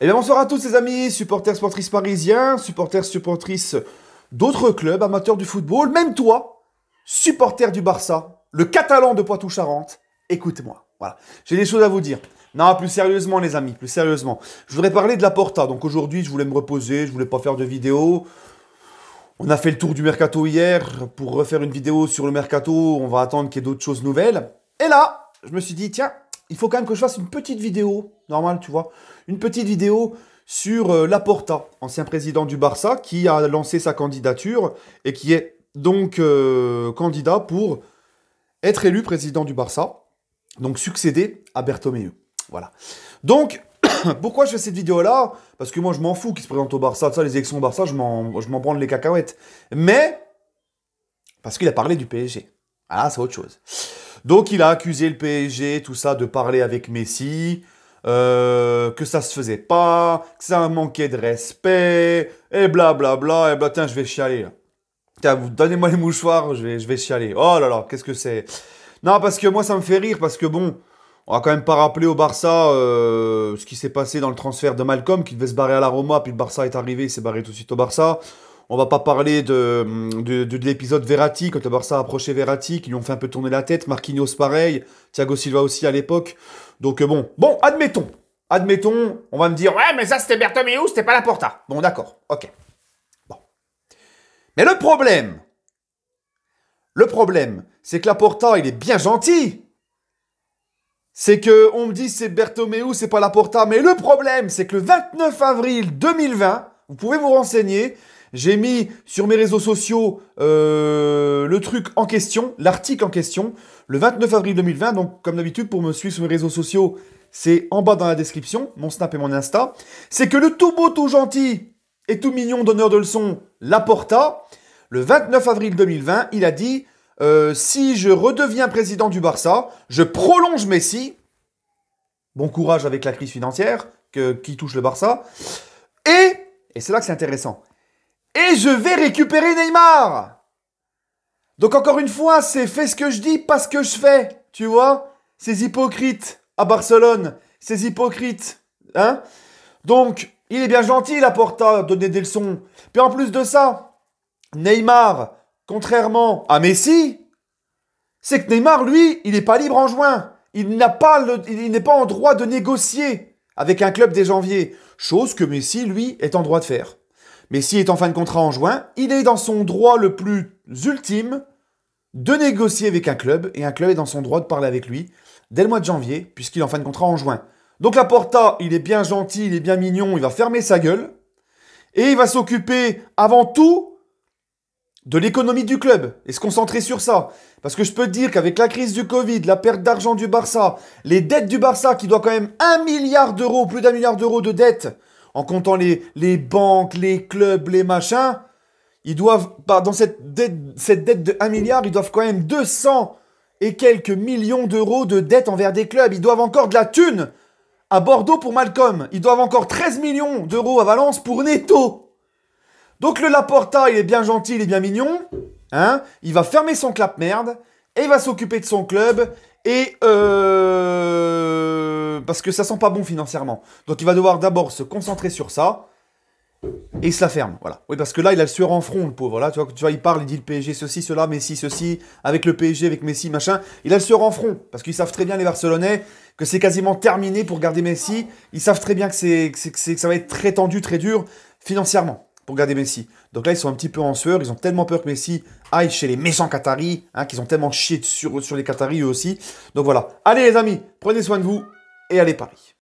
Eh bien bonsoir à tous les amis, supporters, sportrices parisiens, supporters, supportrices d'autres clubs, amateurs du football, même toi, supporter du Barça, le catalan de Poitou-Charentes, écoute-moi. Voilà, j'ai des choses à vous dire. Non, plus sérieusement les amis, plus sérieusement. Je voudrais parler de la Porta. Donc aujourd'hui, je voulais me reposer, je voulais pas faire de vidéo. On a fait le tour du mercato hier pour refaire une vidéo sur le mercato. On va attendre qu'il y ait d'autres choses nouvelles. Et là, je me suis dit, tiens, il faut quand même que je fasse une petite vidéo, normal tu vois, une petite vidéo sur euh, Laporta, ancien président du Barça, qui a lancé sa candidature et qui est donc euh, candidat pour être élu président du Barça, donc succéder à Bertomeu. Voilà. Donc, pourquoi je fais cette vidéo-là Parce que moi, je m'en fous qu'il se présente au Barça, ça, les élections au Barça, je m'en prends les cacahuètes. Mais, parce qu'il a parlé du PSG. Ah, c'est autre chose. Donc il a accusé le PSG, tout ça, de parler avec Messi, euh, que ça se faisait pas, que ça manquait de respect, et blablabla, bla bla, et bah tiens, je vais chialer. Tiens, vous donnez-moi les mouchoirs, je vais, je chialer. Oh là là, qu'est-ce que c'est Non, parce que moi, ça me fait rire, parce que bon, on va quand même pas rappeler au Barça euh, ce qui s'est passé dans le transfert de Malcolm, qui devait se barrer à la Roma, puis le Barça est arrivé, il s'est barré tout de suite au Barça. On va pas parler de, de, l'épisode Verratti, quand le Barça a approché Verratti, qui lui ont fait un peu tourner la tête. Marquinhos, pareil. Thiago Silva aussi à l'époque. Donc euh, bon, bon, admettons. Admettons, on va me dire, ouais, mais ça c'était Bertomeu, c'était pas la Porta. Bon, d'accord, ok. Bon. Mais le problème, le problème, c'est que la Porta, il est bien gentil. C'est que on me dit c'est Bertomeu, c'est pas la Porta. Mais le problème, c'est que le 29 avril 2020, vous pouvez vous renseigner, j'ai mis sur mes réseaux sociaux euh, le truc en question, l'article en question, le 29 avril 2020. Donc, comme d'habitude, pour me suivre sur mes réseaux sociaux, c'est en bas dans la description, mon Snap et mon Insta. C'est que le tout beau, tout gentil et tout mignon donneur de leçons, Laporta, le 29 avril 2020, il a dit euh, Si je redeviens président du Barça, je prolonge Messi. Bon courage avec la crise financière qui touche le Barça. Et, et c'est là que c'est intéressant, et je vais récupérer Neymar. Donc encore une fois, c'est fais ce que je dis, pas ce que je fais. Tu vois Ces hypocrites à Barcelone, ces hypocrites. Hein Donc, il est bien gentil, à Porta, donner des leçons. Puis en plus de ça, Neymar, contrairement à Messi, c'est que Neymar, lui, il n'est pas libre en juin. Il n'a pas il n'est pas en droit de négocier avec un club dès janvier. Chose que Messi, lui, est en droit de faire. Mais s'il est en fin de contrat en juin, il est dans son droit le plus ultime de négocier avec un club, et un club est dans son droit de parler avec lui dès le mois de janvier, puisqu'il est en fin de contrat en juin. Donc la Porta, il est bien gentil, il est bien mignon, il va fermer sa gueule, et il va s'occuper avant tout de l'économie du club, et se concentrer sur ça. Parce que je peux te dire qu'avec la crise du Covid, la perte d'argent du Barça, les dettes du Barça, qui doit quand même un milliard d'euros, plus d'un milliard d'euros de dettes, en comptant les, banques, les clubs, les machins, ils doivent, pas dans cette dette, cette dette de 1 milliard, ils doivent quand même 200 et quelques millions d'euros de dette envers des clubs. Ils doivent encore de la thune à Bordeaux pour Malcolm. Ils doivent encore 13 millions d'euros à Valence pour Neto. Donc le Laporta, il est bien gentil, il est bien mignon. Hein il va fermer son clap merde et il va s'occuper de son club. Et euh parce que ça sent pas bon financièrement. Donc il va devoir d'abord se concentrer sur ça. Et il se la ferme, voilà. Oui, parce que là, il a le sueur en front, le pauvre. Là, tu vois, tu vois, il parle, il dit le PSG, ceci, cela, Messi, ceci, avec le PSG, avec Messi, machin. Il a le sueur en front, parce qu'ils savent très bien, les Barcelonais, que c'est quasiment terminé pour garder Messi. Ils savent très bien que, c'est, que, ça va être très tendu, très dur, financièrement, pour garder Messi. Donc là, ils sont un petit peu en sueur, ils ont tellement peur que Messi aille chez les méchants Qataris, hein, qu'ils ont tellement chié sur, sur les Qataris, eux aussi. Donc voilà. Allez, les amis, prenez soin de vous et allez Paris.